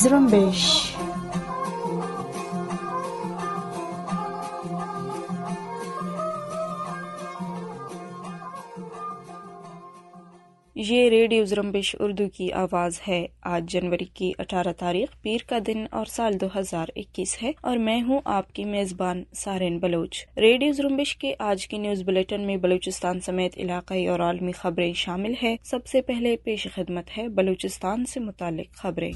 Zurambeixe ये radio जरम्बिश Urdu की आवाज़ है आज जनवरी की 18 तारीख पीर का दिन और साल 2021 है और मैं हूँ आपकी मेज़बान सारेन बलोच रेडियो जरम्बिश के आज की न्यूज़ बुलेटिन में बलूचिस्तान समेत इलाकई और आलमी खबरें शामिल है सबसे पहले पेश खिदमत है बलूचिस्तान से मुतल खबरें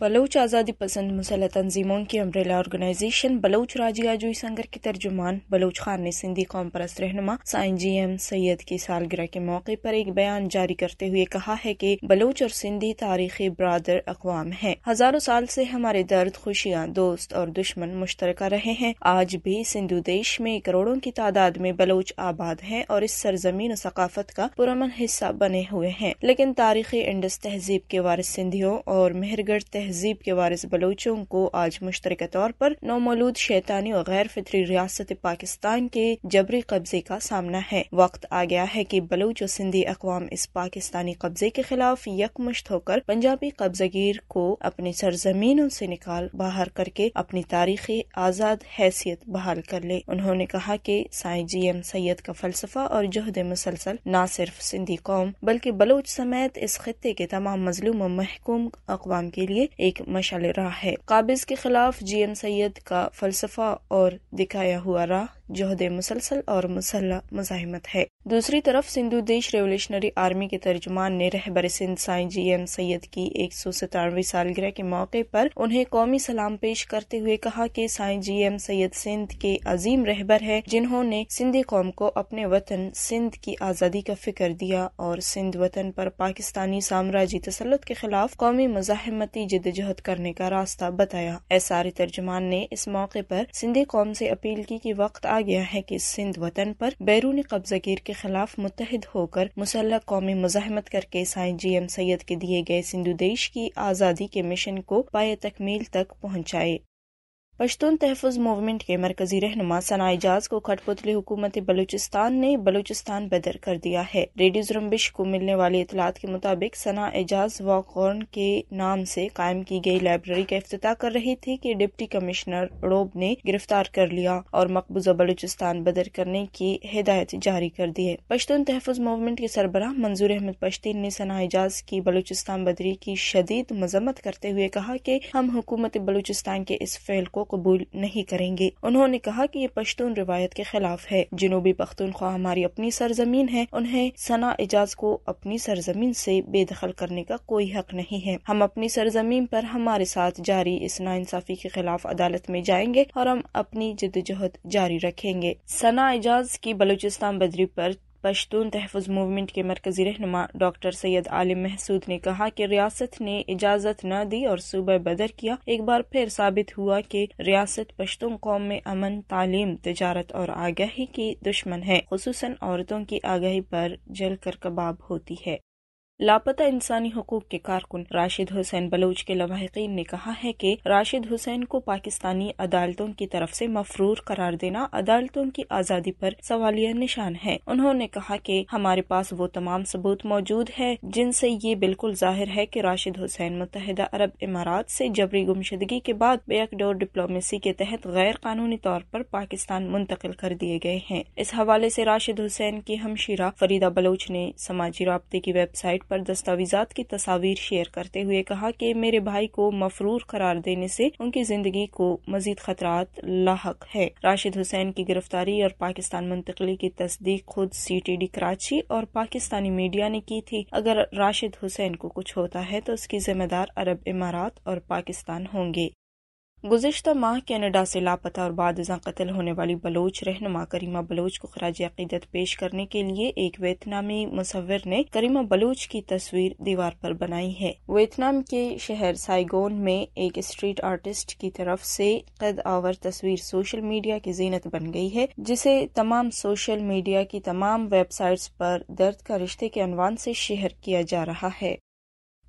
बलोच आज़ादी पसंद मुसल तनजीमों की अम्ब्रेला ऑर्गेनाइजेशन बलूच राजियाजोई संगर के तर्जुमान बलोच खान ने सिंधी कौम परस्त रहन साइन जी एम सैयद की सालगिरह के मौके पर एक बयान जारी करते हुए कहा है कि बलोच और सिंधी तारीखी बरदर अकवाम है हजारों साल से हमारे दर्द खुशियाँ दोस्त और दुश्मन मुश्तर रहे हैं आज भी सिंधु देश में करोड़ों की तादाद में बलोच आबाद है और इस सरजमीन सकाफत का पुरमन हिस्सा बने हुए हैं लेकिन तारीखी इंडस तहजीब के वारिस सिंधियों और मेहरगढ़ तहजीब के वारिस बलोचों को आज मुश्तर तौर पर नौमौलूद शैतानी और गैर फित्री रियासत पाकिस्तान के जबरी कब्जे का सामना है वक्त आ गया है की बलोच और सिंधी अकवाम इस पाकिस्तानी कब्जे के खिलाफ यकमुश्त होकर पंजाबी कब्जागिर को अपनी सरजमीनों ऐसी निकाल बाहर करके अपनी तारीखी आज़ाद हैसियत बहाल कर ले उन्होंने कहा की साई जी एम सैयद का फलसफा और जहद मुसलसल न सिर्फ सिंधी कौम बल्कि बलोच समेत इस खत्े के तमाम मजलूम महकूम अकवाम के लिए एक मशाल राह है काबिज के खिलाफ जी एम सैयद का फलसफा और दिखाया हुआ राह जहद मुसलसल और मुजाहमत है दूसरी तरफ सिंधु देश रेवोल्यूशनरी आर्मी के तर्जुमान ने रहबर सिंध साई जी एम सैयद की एक सौ सतानवे सालगिरह के मौके पर उन्हें कौमी सलाम पेश करते हुए कहा कि साई जी एम सैयद सिंध के अजीम रहबर है जिन्होंने सिंधी कौम को अपने वतन सिंध की आज़ादी का फिक्र दिया और सिंध वतन पर पाकिस्तानी साम्राज्य तसलत के खिलाफ कौमी मजाहमती जदजहद करने का रास्ता बताया एस आर तर्जुमान ने इस मौके पर सिंधी कौम से अपील की कि वक्त आ गया है कि सिंध वतन पर बैरूनी कब्जागिर के खिलाफ मुतहद होकर मुसल्ह कौमी मुजामत करके साई जी एम सैयद के दिए गए सिंधु देश की आज़ादी के मिशन को पाए तकमील तक पहुँचाए पश्तून तहफ़ मूवमेंट के मरकजी रहनमा सना एजाज को खटपुतली हुकूमत बलूचिस्तान ने बलूचिस्तान बदर कर दिया है रेडियो जुम्बिश को मिलने वाली इतलात के मुताबिक सना एजाज वॉकॉर्न के नाम से कायम की गई लाइब्रेरी का अफ्ताह कर रही थी कि डिप्टी कमिश्नर रोब ने गिरफ्तार कर लिया और मकबूजा बलूचिस्तान बदर करने की हिदायत जारी कर दी है पश्तून तहफ़ मूवमेंट के सरबराह मंजूर अहमद पश्तीन ने सना एजाज की बलूचिस्तान बदरी की शदीद मजम्मत करते हुए कहा की हम हुकूमत बलूचिस्तान के इस फेल को कबूल नहीं करेंगे उन्होंने कहा की ये पश्तून रिवायत के खिलाफ है जनूबी पख्तूनख्वा हमारी अपनी सरजमीन है उन्हें सना एजाज को अपनी सरजमीन ऐसी बेदखल करने का कोई हक नहीं है हम अपनी सरजमीन पर हमारे साथ जारी इस इंसाफी के खिलाफ अदालत में जाएंगे और हम अपनी जदोजहद जारी रखेंगे सना एजाज की बलूचिस्तान बदरी आरोप पश्तून तहफ़ मूवमेंट के मरकज़ी रहनुमा डॉक्टर सैयद आलिम महसूद ने कहा कि रियासत ने इजाज़त न दी और सूबह बदर किया एक बार फिर साबित हुआ कि रियासत पश्तून कौम में अमन तालीम तजारत और आगाही की दुश्मन है खसूस औरतों की आगाही पर जल कर कबाब होती है लापता इंसानी हकूक के कारकुन राशिद हुसैन बलोच के लवाहकिन ने कहा है कि राशिद हुसैन को पाकिस्तानी अदालतों की तरफ से मफरूर करार देना अदालतों की आज़ादी पर सवालिया निशान है उन्होंने कहा कि हमारे पास वो तमाम सबूत मौजूद है जिनसे ये बिल्कुल जाहिर है कि राशिद हुसैन मुतहदा अरब इमारात से जबरी गुमशदगी के बाद बैकडोर डिप्लोमेसी के तहत गैर कानूनी तौर पर पाकिस्तान मुंतकिल कर दिए गए हैं इस हवाले से राशिद हुसैन की हमशीरा फरीदा बलोच ने समाजी रबते की वेबसाइट पर दस्तावेजात की तस्वीर शेयर करते हुए कहा कि मेरे भाई को मफरूर करार देने से उनकी जिंदगी को मजीद खतरा लाक है राशिद हुसैन की गिरफ्तारी और पाकिस्तान मुंतकली की तस्दीक खुद सी टी डी कराची और पाकिस्तानी मीडिया ने की थी अगर राशिद हुसैन को कुछ होता है तो उसकी जिम्मेदार अरब इमारात और पाकिस्तान होंगे गुजशत माह कैनेडा से लापता और बादजा कतल होने वाली बलोच रहनमा करीमा बलोच को खराज अकीदत पेश करने के लिए एक वेतनामी मुसविर ने करीमा बलोच की तस्वीर दीवार पर बनाई है वेतनाम के शहर साइगोन में एक स्ट्रीट आर्टिस्ट की तरफ से कद आवर तस्वीर सोशल मीडिया की जीनत बन गई है जिसे तमाम सोशल मीडिया की तमाम वेबसाइट पर दर्द का रिश्ते के अनवान से शेयर किया जा रहा है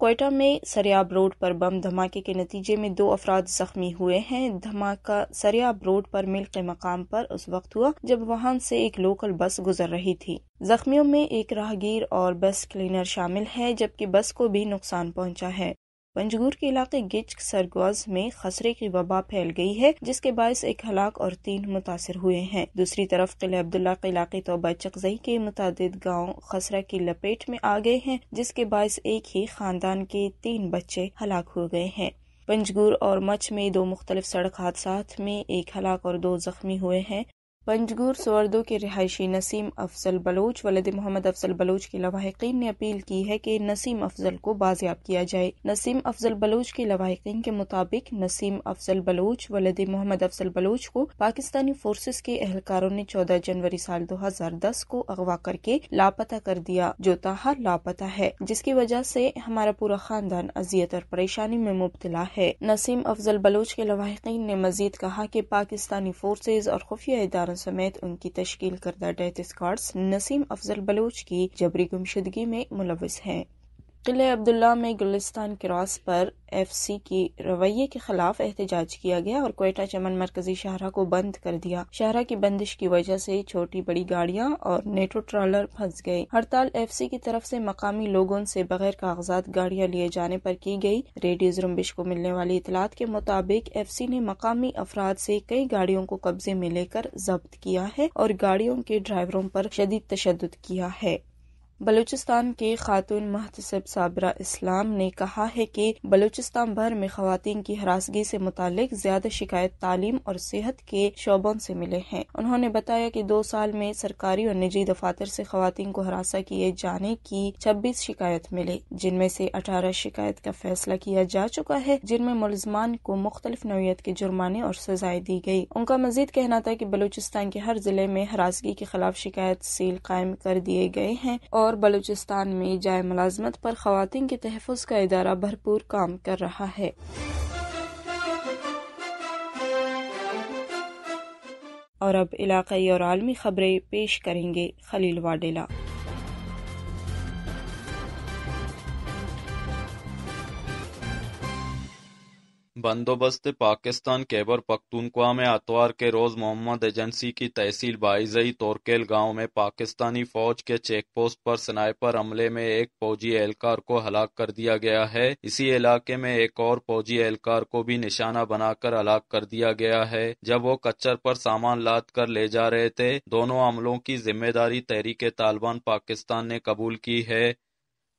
कोयटा में सरयाब रोड पर बम धमाके के नतीजे में दो अफराद जख्मी हुए हैं धमाका सरयाब रोड पर मिल के मकाम पर उस वक्त हुआ जब वाहन से एक लोकल बस गुजर रही थी जख्मियों में एक राहगीर और बस क्लीनर शामिल है जबकि बस को भी नुकसान पहुंचा है पंजगूर के इलाके गिच सरगोज में खसरे की वबा फैल गई है जिसके बायस एक हलाक और तीन मुतासर हुए हैं दूसरी तरफ किले अब्दुल्ला के इलाके तोबा चकजई के मुताद गाँव खसरा की लपेट में आ गए हैं जिसके बायस एक ही खानदान के तीन बच्चे हलाक हो गए हैं पंजगुर और मच में दो मुख्तलिफ सड़क हादसा में एक हलाक और दो जख्मी हुए हैं पंजगूर सवर्दों के रिहायशी नसीम अफजल बलोच वलद मोहम्मद अफजल बलोच के लवाहकिन ने अपील की है कि नसीम अफजल को बाजियाब किया जाए नसीम अफजल बलोच के लवाहकिन के मुताबिक नसीम अफजल बलोच वलद मोहम्मद अफजल बलोच को पाकिस्तानी फोर्सेज के एहलकारों ने 14 जनवरी साल 2010 को अगवा करके लापता कर दिया जो ताहा लापता है जिसकी वजह से हमारा पूरा खानदान अजियत और परेशानी में मुबतला है नसीम अफजल बलोच के लवाहकिन ने मजीद कहा की पाकिस्तानी फोर्सेज और खुफिया इदारों समेत उनकी तश्कील करदा डेथ स्कॉट्स नसीम अफजल बलोच की जबरी गुमशदगी में मुलविस हैं किले अब्दुल्ला में गुलिस्तान क्रॉस पर एफसी की रवैये के खिलाफ एहतजाज किया गया और कोयटा चमन मरकजी शाहरा को बंद कर दिया शाहरा की बंदिश की वजह से छोटी बड़ी गाड़ियां और नेटो ट्रॉलर फंस गए हड़ताल एफसी की तरफ से मकामी लोगों से बगैर कागजात गाड़ियां लिए जाने पर की गई रेडियो जुम्बिश को मिलने वाली इतलात के मुताबिक सी ने मकामी अफराद से कई गाड़ियों को कब्जे में लेकर जब्त किया है और गाड़ियों के ड्राइवरों पर शदीद तशद किया है बलूचिस्तान के खातून महतसब साबरा इस्लाम ने कहा है कि बलूचिस्तान भर में खातन की हरासगी से मुतालिक ज्यादा शिकायत तालीम और सेहत के शोबों से मिले हैं उन्होंने बताया कि दो साल में सरकारी और निजी दफातर से खातन को हरासा किए जाने की छब्बीस शिकायत मिली जिनमें से अठारह शिकायत का फैसला किया जा चुका है जिनमें मुलजमान को मुख्तलिफ नोयत के जुर्माने और सजाएं दी गयी उनका मजीद कहना था की बलूचिस्तान के हर जिले में हरासगी के खिलाफ शिकायत सील कायम कर दिए गए हैं और और बलूचिस्तान में जाय मुलाजमत पर खातन के तहफ़ का इदारा भरपूर काम कर रहा है और अब इलाकई और आलमी खबरें पेश करेंगे खलील वाडेला बंदोबस्त पाकिस्तान कैबर पख्तूनख्वा में आतवार के रोज मोहम्मद एजेंसी की तहसील बाईजई तोरकेल गांव में पाकिस्तानी फौज के चेकपोस्ट पर स्नाइपर हमले में एक फौजी एहलकार को हलाक कर दिया गया है इसी इलाके में एक और फौजी एहलकार को भी निशाना बनाकर हलाक कर दिया गया है जब वो कच्चर पर सामान लाद कर ले जा रहे थे दोनों हमलों की जिम्मेदारी तहरीके तालिबान पाकिस्तान ने कबूल की है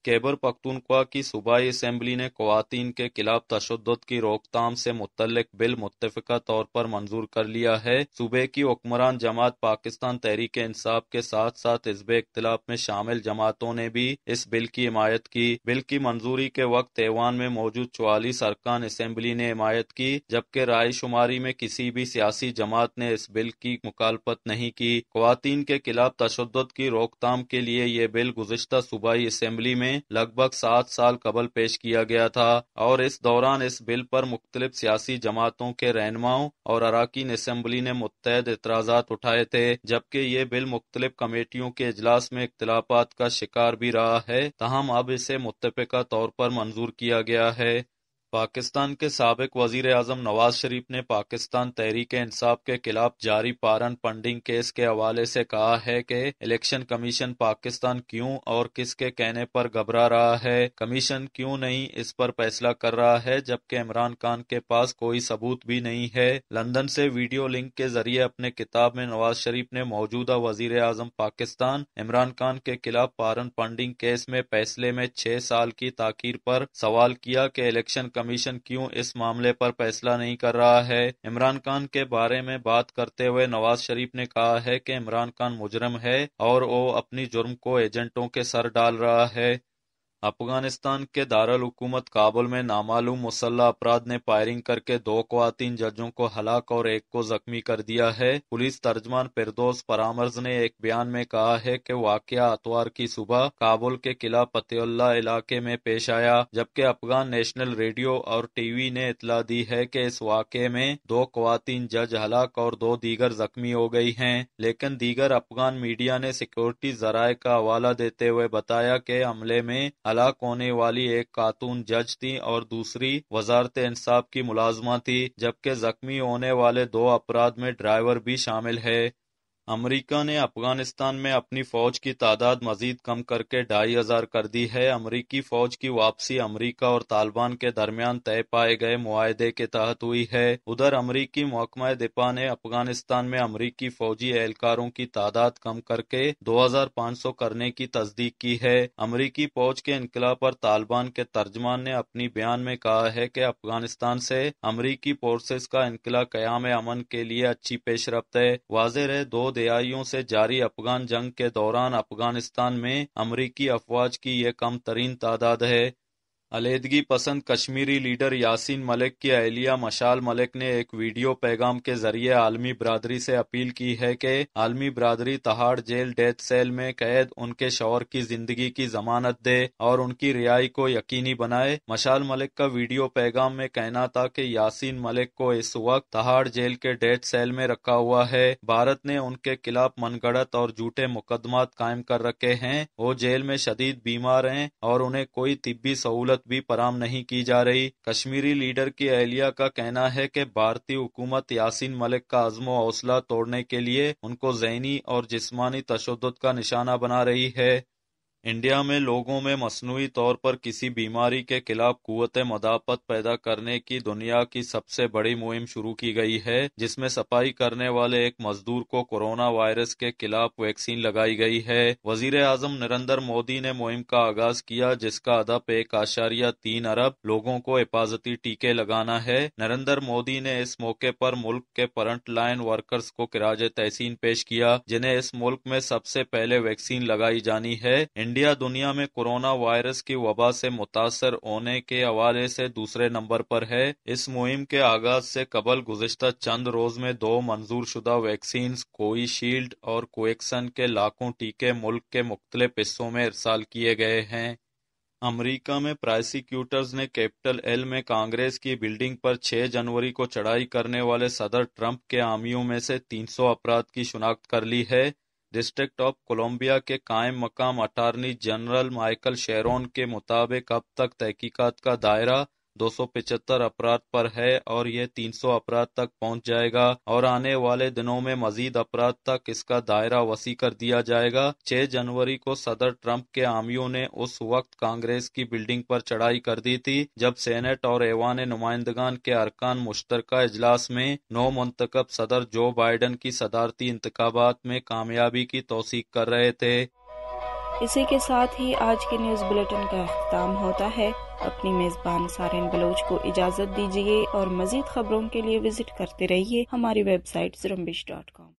खैबर पख्तूनख्वा की सूबाई असम्बली ने खवातीन के खिलाफ तशद की रोकथाम से मुतल बिल मुतफ़ा तौर पर मंजूर कर लिया है सूबे की हुक्मरान जमात पाकिस्तान तहरीक इंसाफ के साथ साथ हिजब इख्तलाफ में शामिल जमातों ने भी इस बिल की हिमायत की बिल की मंजूरी के वक्त तेवान में मौजूद चौवालीस अरकान असम्बली ने हिमायत की जबकि राय शुमारी में किसी भी सियासी जमात ने इस बिल की मुखालपत नहीं की खुवान के खिलाफ तशद की रोकथाम के लिए ये बिल गुजशत सूबाई असम्बली में लगभग सात साल कबल पेश किया गया था और इस दौरान इस बिल पर मुख्तलिफ सियासी जमातों के रहनुमाओं और अरकान असम्बली ने मुतहद एतराज उठाए थे जबकि ये बिल मुख्तलिफ कमेटियों के अजलास में इख्तलाफात का शिकार भी रहा है तहम अब इसे मुतफ़ा तौर पर मंजूर किया गया है पाकिस्तान के सबक वजीर आजम नवाज शरीफ ने पाकिस्तान तहरीक इंसाफ के खिलाफ जारी पारन पंडिंग केस के हवाले से कहा है कि इलेक्शन कमीशन पाकिस्तान क्यों और किसके कहने पर घबरा रहा है कमीशन क्यों नहीं इस पर फैसला कर रहा है जबकि इमरान खान के पास कोई सबूत भी नहीं है लंदन से वीडियो लिंक के जरिए अपने किताब में नवाज शरीफ ने मौजूदा वजीर आजम पाकिस्तान इमरान खान के खिलाफ पारन पंडिंग केस में फैसले में छह साल की ताखिर पर सवाल किया कि इलेक्शन कमीशन क्यों इस मामले पर फैसला नहीं कर रहा है इमरान खान के बारे में बात करते हुए नवाज शरीफ ने कहा है कि इमरान खान मुजरम है और वो अपनी जुर्म को एजेंटों के सर डाल रहा है अफगानिस्तान के हुकूमत काबुल में नामालूम मुसल्ला अपराध ने फायरिंग करके दो खुवान जजों को हलाक और एक को जख्मी कर दिया है पुलिस तर्जमान फिरदोस परामर्ज ने एक बयान में कहा है कि वाकया आतवार की सुबह काबुल के किला पतेउल्ला इलाके में पेश आया जबकि अफगान नेशनल रेडियो और टीवी ने इतला दी है कि इस वाक्य में दो खुवान जज हलाक और दो दीगर जख्मी हो गई है लेकिन दीगर अफगान मीडिया ने सिक्योरिटी जराये का हवाला देते हुए बताया कि हमले में हलाक होने वाली एक खातून जज थी और दूसरी वजारत इंसाफ की मुलाजमा थी जबकि जख्मी होने वाले दो अपराध में ड्राइवर भी शामिल है अमेरिका ने अफगानिस्तान में अपनी फौज की तादाद मजीद कम करके ढाई हजार कर दी है अमेरिकी फौज की वापसी अमेरिका और तालिबान के दरमियान तय पाए गए मुआदे के तहत हुई है उधर अमेरिकी महकमा दिपा ने अफगानिस्तान में अमेरिकी फौजी एहलकारों की तादाद कम करके 2500 करने की तस्दीक की है अमरीकी फौज के इनकला पर तालिबान के तर्जमान ने अपनी बयान में कहा है की अफगानिस्तान से अमरीकी फोर्सेज का इनकला क्याम अमन के लिए अच्छी पेशरफ रफ्त है वाजह है दो बरामदयाइयों से जारी अफगान जंग के दौरान अफगानिस्तान में अमरीकी अफवाज की यह कम तरीन तादाद है अलहदगी पसंद कश्मीरी लीडर यासीन मलिक की अहलिया मशाल मलिक ने एक वीडियो पैगाम के जरिए आलमी बरदरी से अपील की है कि आलमी बरदरी तहाड़ जेल डेथ सेल में कैद उनके शौर की जिंदगी की जमानत दे और उनकी रिहाई को यकीनी बनाए मशाल मलिक का वीडियो पैगाम में कहना था कि यासीन मलिक को इस वक्त तहाड़ जेल के डेथ सेल में रखा हुआ है भारत ने उनके खिलाफ मनगढ़त और झूठे मुकदमा कायम कर रखे है वो जेल में शदीद बीमार है और उन्हें कोई तिब्बी सहूलत जमानत भी फराम नहीं की जा रही कश्मीरी लीडर की अहलिया का कहना है कि भारतीय हुकूमत यासीन मलिक का अजम हौसला तोड़ने के लिए उनको जहनी और जिस्मानी तशद का निशाना बना रही है इंडिया में लोगों में मसनूई तौर पर किसी बीमारी के खिलाफ कुत मदाफत पैदा करने की दुनिया की सबसे बड़ी मुहिम शुरू की गई है जिसमें सफाई करने वाले एक मजदूर को कोरोना वायरस के खिलाफ वैक्सीन लगाई गई है वजीर आजम नरेंद्र मोदी ने मुहिम का आगाज किया जिसका अदब एक आशारिया तीन अरब लोगों को हिफाजती टीके लगाना है नरेंद्र मोदी ने इस मौके पर मुल्क के फ्रंट लाइन वर्कर्स को किराज तहसीन पेश किया जिन्हें इस मुल्क में सबसे पहले वैक्सीन लगाई जानी है इंडिया दुनिया में कोरोना वायरस की वबा से मुतासर होने के हवाले से दूसरे नंबर पर है इस मुहिम के आगाज से कबल गुजशत चंद रोज में दो मंजूर शुदा वैक्सीन कोविशील्ड और कोएक्सन के लाखों टीके मुल्क के मुख्तलिफ हिस्सों में इरसाल किए गए हैं अमरीका में प्रासिक्यूटर्स ने कैपिटल एल में कांग्रेस की बिल्डिंग पर 6 जनवरी को चढ़ाई करने वाले सदर ट्रंप के हामियों में से 300 अपराध की शिनाख्त कर ली है डिस्ट्रिक्ट ऑफ कोलंबिया के कायम मकाम अटारनी जनरल माइकल शेरोन के मुताबिक अब तक तहकीकात का दायरा दो अपराध पर है और ये 300 अपराध तक पहुंच जाएगा और आने वाले दिनों में मजीद अपराध तक इसका दायरा वसी कर दिया जाएगा 6 जनवरी को सदर ट्रंप के आमियों ने उस वक्त कांग्रेस की बिल्डिंग पर चढ़ाई कर दी थी जब सेनेट और एवान नुमाइंदगान के अरकान मुश्तर इजलास में नौ मुंतकब सदर जो बाइडन की सदारती इंतबात में कामयाबी की तोसीक कर रहे थे इसी के साथ ही आज के न्यूज बुलेटिन का अख्ताम होता है अपनी मेजबान सारे बलोच को इजाजत दीजिए और मजीद खबरों के लिए विजिट करते रहिए हमारी वेबसाइट जरम्बिश डॉट कॉम